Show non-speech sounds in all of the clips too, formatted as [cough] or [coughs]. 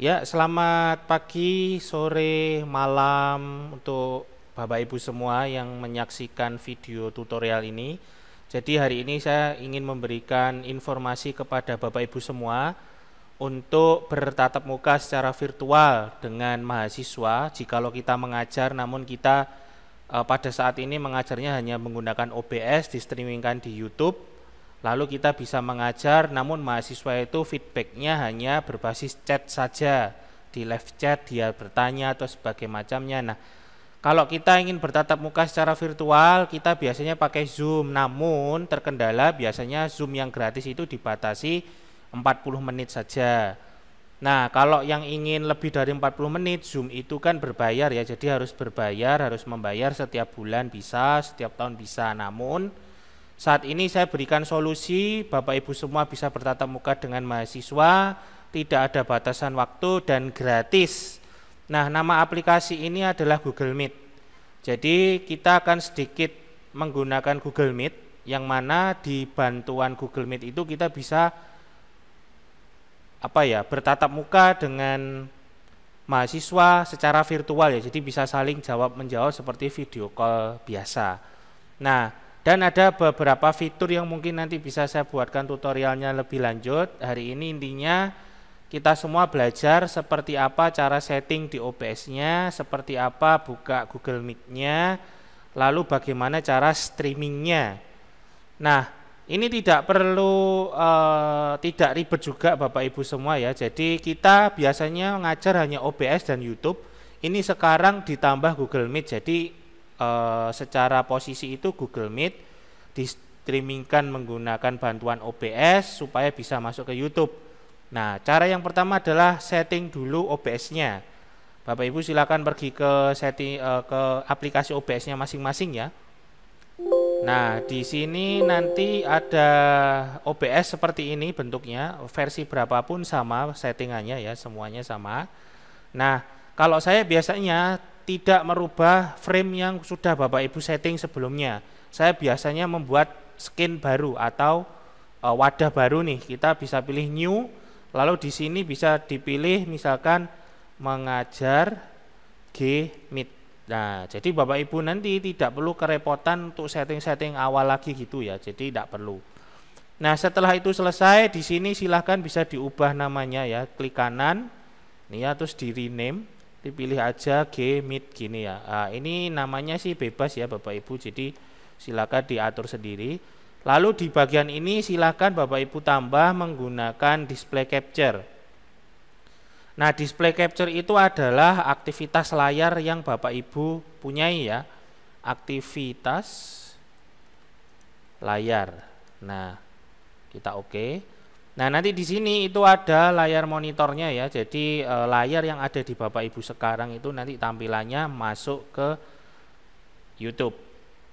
Ya, selamat pagi, sore, malam untuk Bapak Ibu semua yang menyaksikan video tutorial ini. Jadi hari ini saya ingin memberikan informasi kepada Bapak Ibu semua untuk bertatap muka secara virtual dengan mahasiswa jikalau kita mengajar namun kita eh, pada saat ini mengajarnya hanya menggunakan OBS di di YouTube Lalu kita bisa mengajar, namun mahasiswa itu feedbacknya hanya berbasis chat saja. Di live chat dia bertanya atau sebagai macamnya. Nah, kalau kita ingin bertatap muka secara virtual, kita biasanya pakai Zoom. Namun terkendala biasanya Zoom yang gratis itu dibatasi 40 menit saja. Nah, kalau yang ingin lebih dari 40 menit, Zoom itu kan berbayar ya. Jadi harus berbayar, harus membayar setiap bulan bisa, setiap tahun bisa. Namun saat ini saya berikan solusi, Bapak Ibu semua bisa bertatap muka dengan mahasiswa, tidak ada batasan waktu dan gratis. Nah, nama aplikasi ini adalah Google Meet. Jadi, kita akan sedikit menggunakan Google Meet yang mana di bantuan Google Meet itu kita bisa apa ya, bertatap muka dengan mahasiswa secara virtual ya. Jadi bisa saling jawab menjawab seperti video call biasa. Nah, dan ada beberapa fitur yang mungkin nanti bisa saya buatkan tutorialnya lebih lanjut. Hari ini intinya kita semua belajar seperti apa cara setting di OBS-nya, seperti apa buka Google Meet-nya, lalu bagaimana cara streamingnya. Nah, ini tidak perlu e, tidak ribet juga Bapak Ibu semua ya. Jadi kita biasanya ngajar hanya OBS dan YouTube. Ini sekarang ditambah Google Meet. Jadi Eh, secara posisi itu Google Meet di streamingkan menggunakan bantuan OBS supaya bisa masuk ke YouTube. Nah, cara yang pertama adalah setting dulu OBS-nya. Bapak Ibu silakan pergi ke setting uh, ke aplikasi OBS-nya masing-masing ya. Nah, di sini nanti ada OBS seperti ini bentuknya, versi berapapun sama settingannya ya, semuanya sama. Nah, kalau saya biasanya tidak merubah frame yang sudah Bapak Ibu setting sebelumnya. Saya biasanya membuat skin baru atau e, wadah baru nih. Kita bisa pilih new, lalu di sini bisa dipilih misalkan mengajar G Meet. Nah, jadi Bapak Ibu nanti tidak perlu kerepotan untuk setting-setting awal lagi gitu ya. Jadi tidak perlu. Nah, setelah itu selesai, di sini silahkan bisa diubah namanya ya. Klik kanan, nih ya, terus di rename dipilih aja G mid gini ya nah, ini namanya sih bebas ya Bapak Ibu jadi silakan diatur sendiri lalu di bagian ini silakan Bapak Ibu tambah menggunakan display capture nah display capture itu adalah aktivitas layar yang Bapak Ibu punyai ya aktivitas layar nah kita oke okay. Nah, nanti di sini itu ada layar monitornya ya. Jadi e, layar yang ada di Bapak Ibu sekarang itu nanti tampilannya masuk ke YouTube.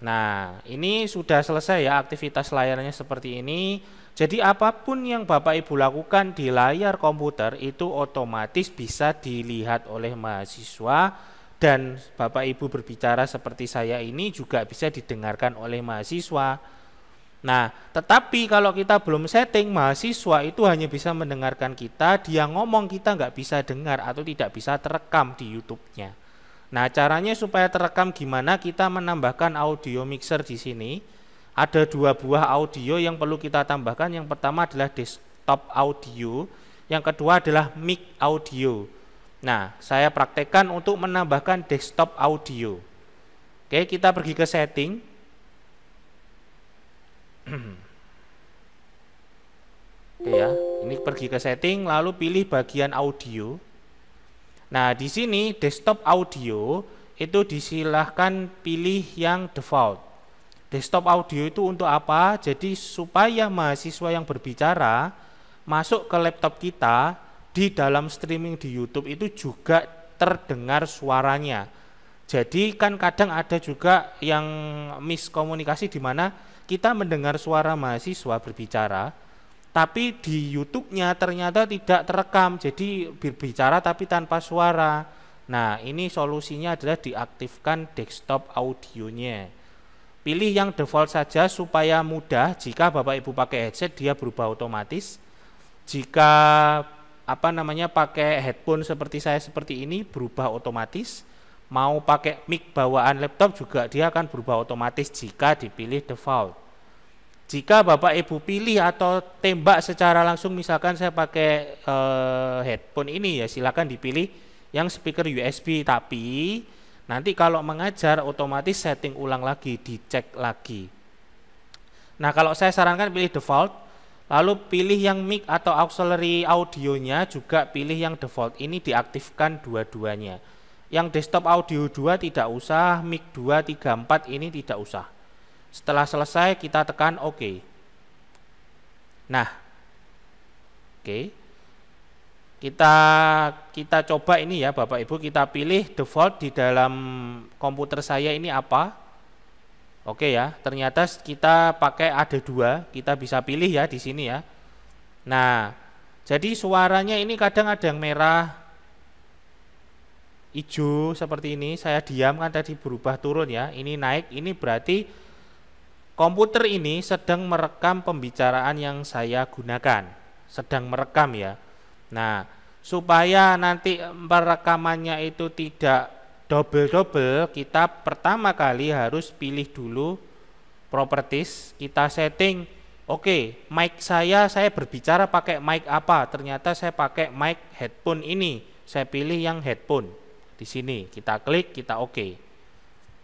Nah, ini sudah selesai ya aktivitas layarnya seperti ini. Jadi apapun yang Bapak Ibu lakukan di layar komputer itu otomatis bisa dilihat oleh mahasiswa dan Bapak Ibu berbicara seperti saya ini juga bisa didengarkan oleh mahasiswa. Nah, tetapi kalau kita belum setting, mahasiswa itu hanya bisa mendengarkan kita, dia ngomong kita nggak bisa dengar atau tidak bisa terekam di YouTube-nya. Nah, caranya supaya terekam gimana kita menambahkan audio mixer di sini. Ada dua buah audio yang perlu kita tambahkan. Yang pertama adalah desktop audio, yang kedua adalah mic audio. Nah, saya praktekkan untuk menambahkan desktop audio. Oke, kita pergi ke setting. Oke ya, ini pergi ke setting lalu pilih bagian audio. Nah, di sini desktop audio itu disilahkan pilih yang default. Desktop audio itu untuk apa? Jadi supaya mahasiswa yang berbicara masuk ke laptop kita di dalam streaming di YouTube itu juga terdengar suaranya. Jadi kan kadang ada juga yang miskomunikasi di mana kita mendengar suara mahasiswa berbicara, tapi di YouTube-nya ternyata tidak terekam, jadi berbicara tapi tanpa suara. Nah, ini solusinya adalah diaktifkan desktop audionya. Pilih yang default saja supaya mudah jika Bapak Ibu pakai headset dia berubah otomatis. Jika apa namanya pakai headphone seperti saya seperti ini berubah otomatis mau pakai mic bawaan laptop juga dia akan berubah otomatis jika dipilih default. Jika Bapak Ibu pilih atau tembak secara langsung misalkan saya pakai uh, headphone ini ya silakan dipilih yang speaker USB tapi nanti kalau mengajar otomatis setting ulang lagi, dicek lagi. Nah, kalau saya sarankan pilih default, lalu pilih yang mic atau auxiliary audionya juga pilih yang default. Ini diaktifkan dua-duanya yang desktop audio 2 tidak usah, mic 2, 3, 4 ini tidak usah. Setelah selesai kita tekan OK. Nah, oke. Kita kita coba ini ya Bapak Ibu, kita pilih default di dalam komputer saya ini apa? Oke ya, ternyata kita pakai ada dua, kita bisa pilih ya di sini ya. Nah, jadi suaranya ini kadang ada yang merah, hijau seperti ini saya diamkan tadi berubah turun ya ini naik ini berarti komputer ini sedang merekam pembicaraan yang saya gunakan sedang merekam ya nah supaya nanti perekamannya itu tidak double-double kita pertama kali harus pilih dulu properties kita setting oke okay, mic saya saya berbicara pakai mic apa ternyata saya pakai mic headphone ini saya pilih yang headphone di sini. Kita klik, kita oke. Okay.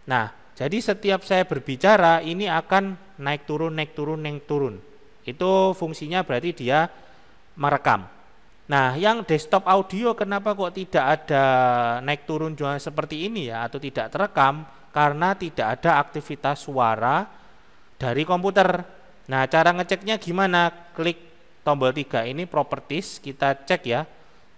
Nah, jadi setiap saya berbicara ini akan naik turun, naik turun, naik turun. Itu fungsinya berarti dia merekam. Nah, yang desktop audio kenapa kok tidak ada naik turun juga seperti ini ya atau tidak terekam? Karena tidak ada aktivitas suara dari komputer. Nah, cara ngeceknya gimana? Klik tombol tiga ini properties, kita cek ya.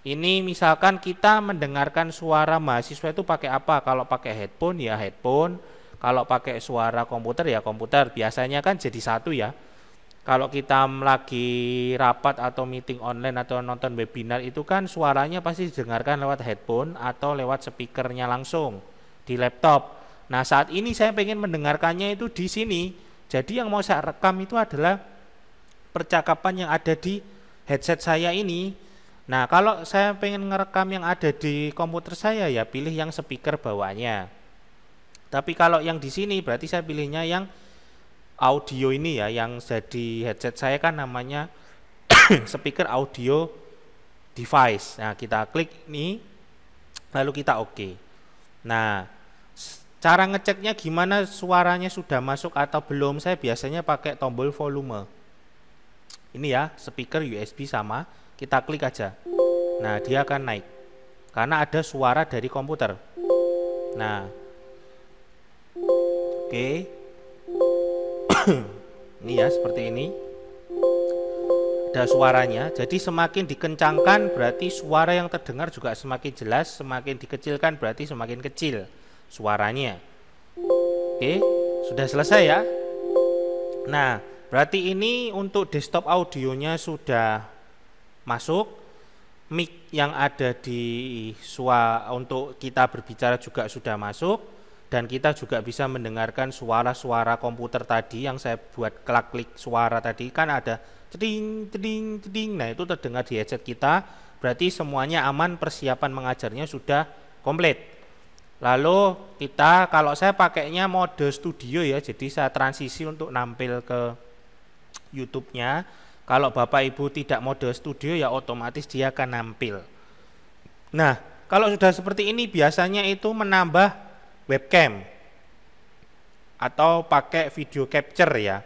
Ini misalkan kita mendengarkan suara mahasiswa itu pakai apa? Kalau pakai headphone ya headphone, kalau pakai suara komputer ya komputer. Biasanya kan jadi satu ya. Kalau kita lagi rapat atau meeting online atau nonton webinar itu kan suaranya pasti didengarkan lewat headphone atau lewat speakernya langsung di laptop. Nah saat ini saya ingin mendengarkannya itu di sini. Jadi yang mau saya rekam itu adalah percakapan yang ada di headset saya ini Nah, kalau saya pengen ngerekam yang ada di komputer saya ya pilih yang speaker bawahnya. Tapi kalau yang di sini berarti saya pilihnya yang audio ini ya, yang jadi headset saya kan namanya [coughs] speaker audio device. Nah, kita klik ini lalu kita oke. Okay. Nah, cara ngeceknya gimana suaranya sudah masuk atau belum? Saya biasanya pakai tombol volume. Ini ya, speaker USB sama kita klik aja. Nah, dia akan naik. Karena ada suara dari komputer. Nah. Oke. Okay. [coughs] ini ya seperti ini. Ada suaranya. Jadi semakin dikencangkan berarti suara yang terdengar juga semakin jelas, semakin dikecilkan berarti semakin kecil suaranya. Oke, okay. sudah selesai ya. Nah, berarti ini untuk desktop audionya sudah masuk, mic yang ada di suara untuk kita berbicara juga sudah masuk dan kita juga bisa mendengarkan suara-suara komputer tadi yang saya buat klik-klik suara tadi kan ada ceding ceding ceding nah itu terdengar di headset kita berarti semuanya aman persiapan mengajarnya sudah komplit lalu kita kalau saya pakainya mode studio ya jadi saya transisi untuk nampil ke YouTube-nya kalau Bapak Ibu tidak mode studio ya otomatis dia akan nampil. Nah, kalau sudah seperti ini biasanya itu menambah webcam atau pakai video capture ya.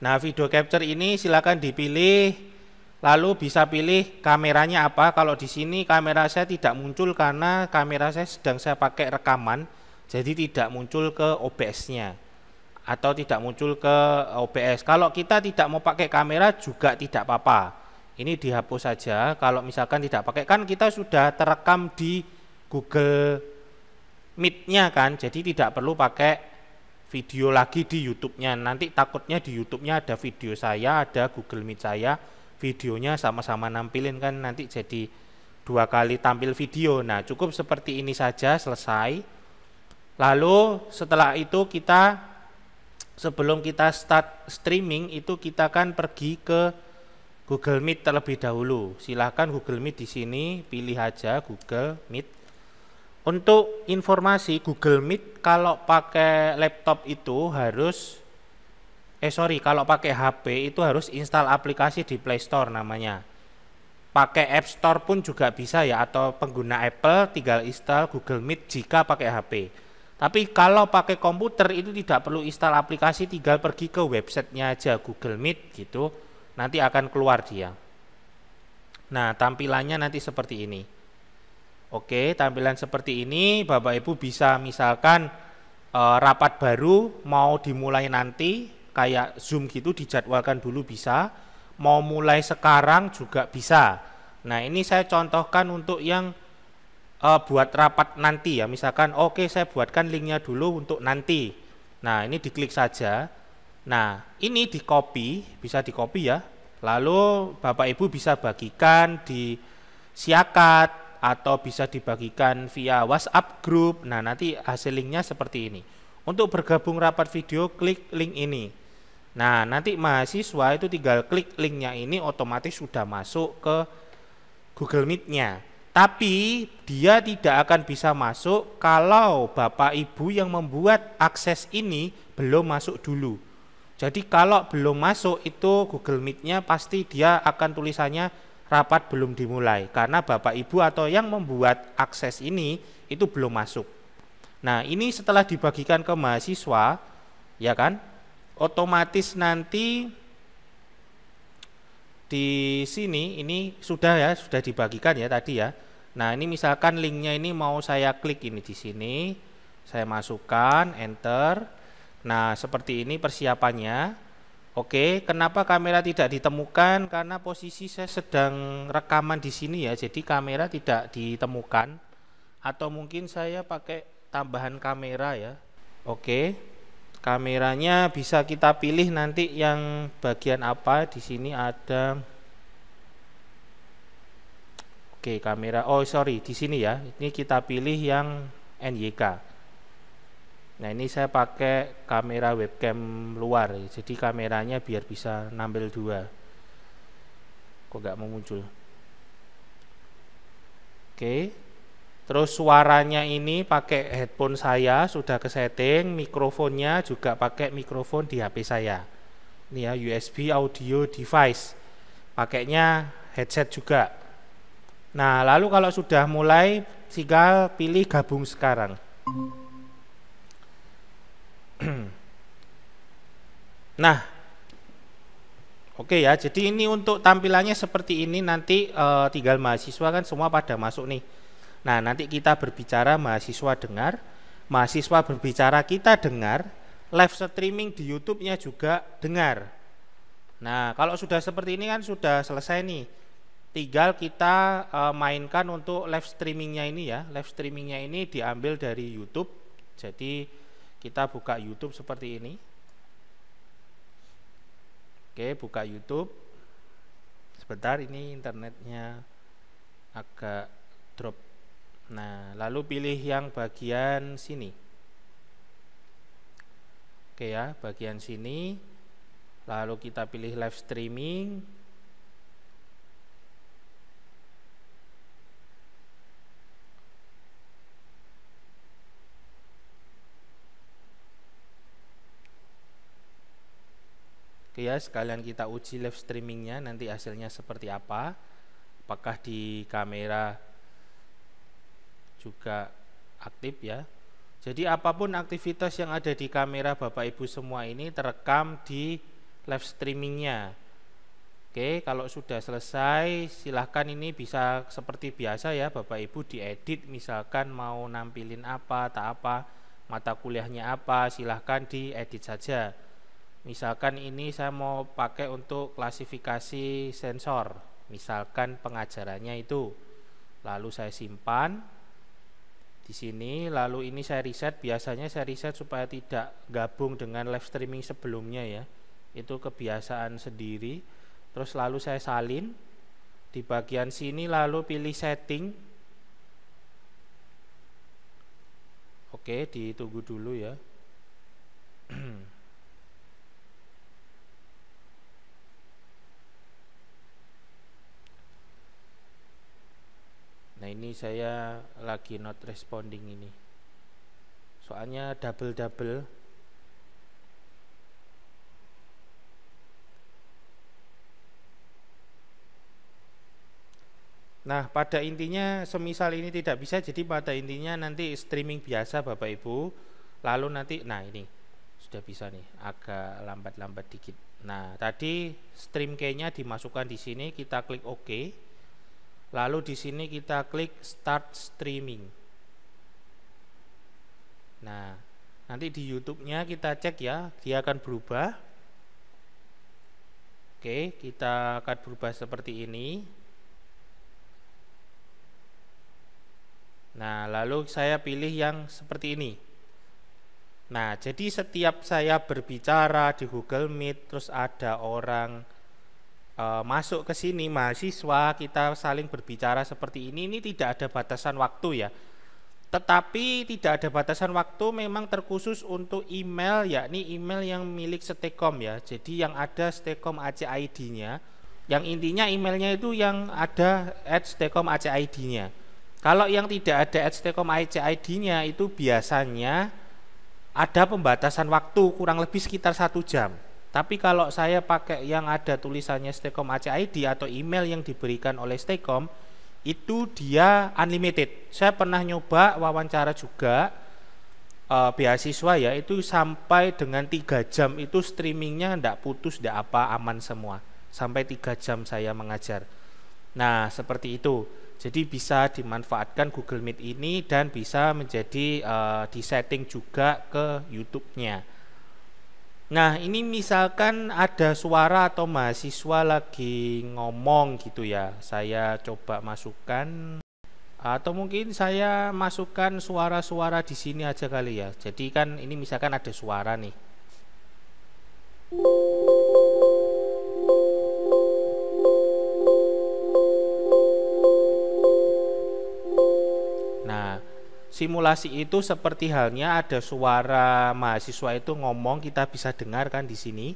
Nah, video capture ini silakan dipilih Lalu bisa pilih kameranya apa. Kalau di sini kamera saya tidak muncul karena kamera saya sedang saya pakai rekaman, jadi tidak muncul ke OBS-nya atau tidak muncul ke OBS. Kalau kita tidak mau pakai kamera juga tidak apa-apa. Ini dihapus saja. Kalau misalkan tidak pakai kan kita sudah terekam di Google Meet-nya kan. Jadi tidak perlu pakai video lagi di YouTube-nya. Nanti takutnya di YouTube-nya ada video saya, ada Google Meet saya, videonya sama-sama nampilin kan nanti jadi dua kali tampil video. Nah, cukup seperti ini saja selesai. Lalu setelah itu kita sebelum kita start streaming itu kita kan pergi ke Google Meet terlebih dahulu. Silahkan Google Meet di sini, pilih aja Google Meet. Untuk informasi Google Meet kalau pakai laptop itu harus eh sorry kalau pakai HP itu harus install aplikasi di Play Store namanya. Pakai App Store pun juga bisa ya atau pengguna Apple tinggal install Google Meet jika pakai HP. Tapi kalau pakai komputer itu tidak perlu install aplikasi, tinggal pergi ke websitenya aja Google Meet gitu, nanti akan keluar dia. Nah tampilannya nanti seperti ini. Oke, tampilan seperti ini Bapak Ibu bisa misalkan e, rapat baru mau dimulai nanti kayak Zoom gitu dijadwalkan dulu bisa, mau mulai sekarang juga bisa. Nah ini saya contohkan untuk yang uh, buat rapat nanti ya misalkan oke okay, saya buatkan linknya dulu untuk nanti nah ini diklik saja nah ini di copy bisa di copy ya lalu bapak ibu bisa bagikan di siakat atau bisa dibagikan via WhatsApp group nah nanti hasil linknya seperti ini untuk bergabung rapat video klik link ini nah nanti mahasiswa itu tinggal klik linknya ini otomatis sudah masuk ke Google Meet-nya tapi dia tidak akan bisa masuk kalau bapak ibu yang membuat akses ini belum masuk dulu. Jadi kalau belum masuk itu Google Meet-nya pasti dia akan tulisannya rapat belum dimulai karena bapak ibu atau yang membuat akses ini itu belum masuk. Nah, ini setelah dibagikan ke mahasiswa, ya kan? Otomatis nanti di sini ini sudah ya sudah dibagikan ya tadi ya Nah, ini misalkan linknya ini mau saya klik ini di sini, saya masukkan, enter. Nah, seperti ini persiapannya. Oke, kenapa kamera tidak ditemukan? Karena posisi saya sedang rekaman di sini ya, jadi kamera tidak ditemukan. Atau mungkin saya pakai tambahan kamera ya. Oke, kameranya bisa kita pilih nanti yang bagian apa. Di sini ada Oke, kamera. Oh, sorry, di sini ya. Ini kita pilih yang NYK. Nah, ini saya pakai kamera webcam luar. Jadi kameranya biar bisa nampil dua. Kok nggak mau muncul? Oke. Terus suaranya ini pakai headphone saya sudah ke setting, mikrofonnya juga pakai mikrofon di HP saya. Ini ya USB audio device. Pakainya headset juga Nah, lalu kalau sudah mulai tinggal pilih gabung sekarang. [clears throat] nah, oke ya. Jadi ini untuk tampilannya seperti ini nanti e, tinggal mahasiswa kan semua pada masuk nih. Nah, nanti kita berbicara mahasiswa dengar, mahasiswa berbicara kita dengar, live streaming di YouTube-nya juga dengar. Nah, kalau sudah seperti ini kan sudah selesai nih tinggal kita uh, mainkan untuk live streamingnya ini ya live streamingnya ini diambil dari YouTube jadi kita buka YouTube seperti ini oke buka YouTube sebentar ini internetnya agak drop nah lalu pilih yang bagian sini oke ya bagian sini lalu kita pilih live streaming Oke ya sekalian kita uji live streamingnya nanti hasilnya seperti apa apakah di kamera juga aktif ya jadi apapun aktivitas yang ada di kamera Bapak Ibu semua ini terekam di live streamingnya Oke kalau sudah selesai silahkan ini bisa seperti biasa ya Bapak Ibu diedit misalkan mau nampilin apa tak apa mata kuliahnya apa silahkan diedit saja misalkan ini saya mau pakai untuk klasifikasi sensor misalkan pengajarannya itu lalu saya simpan di sini lalu ini saya riset biasanya saya riset supaya tidak gabung dengan live streaming sebelumnya ya itu kebiasaan sendiri terus lalu saya salin di bagian sini lalu pilih setting oke ditunggu dulu ya [clears throat] ini saya lagi not responding ini soalnya double-double Nah, pada intinya semisal ini tidak bisa jadi pada intinya nanti streaming biasa Bapak Ibu. Lalu nanti nah ini sudah bisa nih, agak lambat-lambat dikit. Nah, tadi stream nya dimasukkan di sini, kita klik OK. Lalu di sini kita klik start streaming. Nah, nanti di YouTube-nya kita cek ya, dia akan berubah. Oke, kita akan berubah seperti ini. Nah, lalu saya pilih yang seperti ini. Nah, jadi setiap saya berbicara di Google Meet, terus ada orang uh, masuk ke sini mahasiswa kita saling berbicara seperti ini ini tidak ada batasan waktu ya tetapi tidak ada batasan waktu memang terkhusus untuk email yakni email yang milik Stekom ya jadi yang ada Stekom ACID nya yang intinya emailnya itu yang ada at Stekom ACID nya kalau yang tidak ada at Stekom ACID nya itu biasanya ada pembatasan waktu kurang lebih sekitar satu jam tapi kalau saya pakai yang ada tulisannya Stekom ID atau email yang diberikan oleh Stekom, itu dia unlimited. Saya pernah nyoba wawancara juga uh, beasiswa ya, itu sampai dengan tiga jam itu streamingnya tidak putus, tidak apa, aman semua. Sampai tiga jam saya mengajar. Nah, seperti itu. Jadi bisa dimanfaatkan Google Meet ini dan bisa menjadi uh, disetting juga ke YouTube-nya. Nah, ini misalkan ada suara atau mahasiswa lagi ngomong gitu ya. Saya coba masukkan atau mungkin saya masukkan suara-suara di sini aja kali ya. Jadi kan ini misalkan ada suara nih. Nah, simulasi itu seperti halnya ada suara mahasiswa itu ngomong kita bisa dengarkan di sini.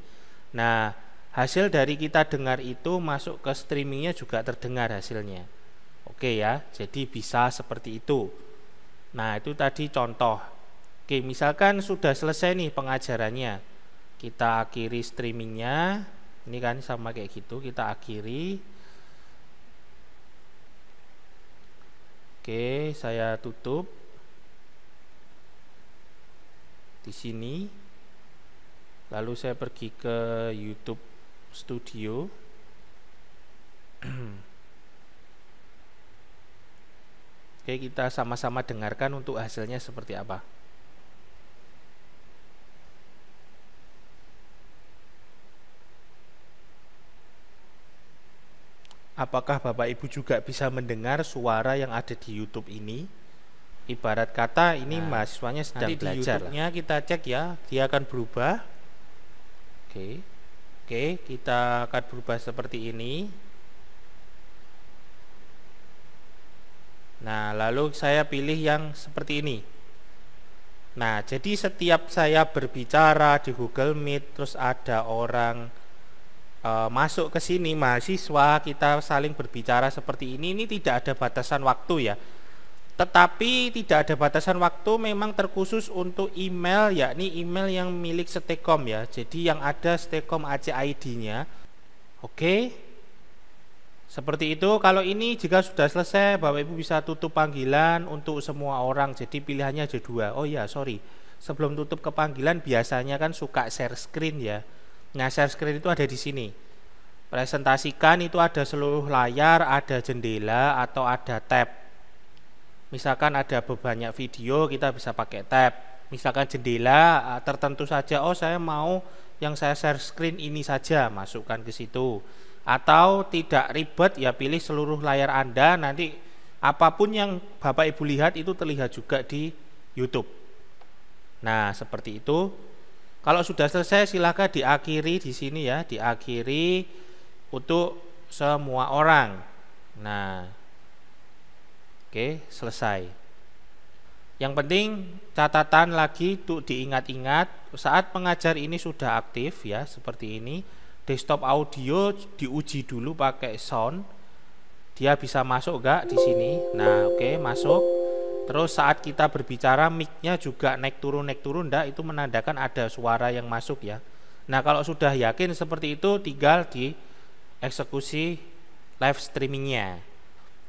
Nah, hasil dari kita dengar itu masuk ke streamingnya juga terdengar hasilnya. Oke ya, jadi bisa seperti itu. Nah, itu tadi contoh. Oke, misalkan sudah selesai nih pengajarannya. Kita akhiri streamingnya. Ini kan sama kayak gitu, kita akhiri. Oke, saya tutup di sini lalu saya pergi ke YouTube Studio [clears throat] Oke kita sama-sama dengarkan untuk hasilnya seperti apa Apakah Bapak Ibu juga bisa mendengar suara yang ada di YouTube ini? ibarat kata ini nah, mahasiswanya sedang nanti belajar. kita cek ya, dia akan berubah. Oke. Oke, kita akan berubah seperti ini. Nah, lalu saya pilih yang seperti ini. Nah, jadi setiap saya berbicara di Google Meet terus ada orang e, masuk ke sini mahasiswa kita saling berbicara seperti ini ini tidak ada batasan waktu ya tetapi tidak ada batasan waktu memang terkhusus untuk email yakni email yang milik Stekom ya jadi yang ada Stekom ID nya oke seperti itu kalau ini jika sudah selesai Bapak Ibu bisa tutup panggilan untuk semua orang jadi pilihannya ada dua oh ya sorry sebelum tutup ke panggilan biasanya kan suka share screen ya nah share screen itu ada di sini presentasikan itu ada seluruh layar ada jendela atau ada tab misalkan ada banyak video kita bisa pakai tab misalkan jendela ah, tertentu saja oh saya mau yang saya share screen ini saja masukkan ke situ atau tidak ribet ya pilih seluruh layar Anda nanti apapun yang Bapak Ibu lihat itu terlihat juga di YouTube nah seperti itu kalau sudah selesai silahkan diakhiri di sini ya diakhiri untuk semua orang nah Oke, selesai. Yang penting catatan lagi untuk diingat-ingat saat pengajar ini sudah aktif ya seperti ini desktop audio diuji dulu pakai sound dia bisa masuk gak di sini nah oke okay, masuk terus saat kita berbicara micnya juga naik turun naik turun ndak itu menandakan ada suara yang masuk ya nah kalau sudah yakin seperti itu tinggal di eksekusi live streamingnya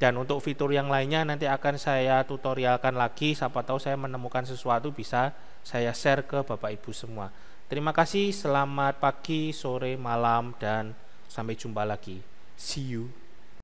dan untuk fitur yang lainnya nanti akan saya tutorialkan lagi siapa tahu saya menemukan sesuatu bisa saya share ke Bapak Ibu semua terima kasih selamat pagi sore malam dan sampai jumpa lagi see you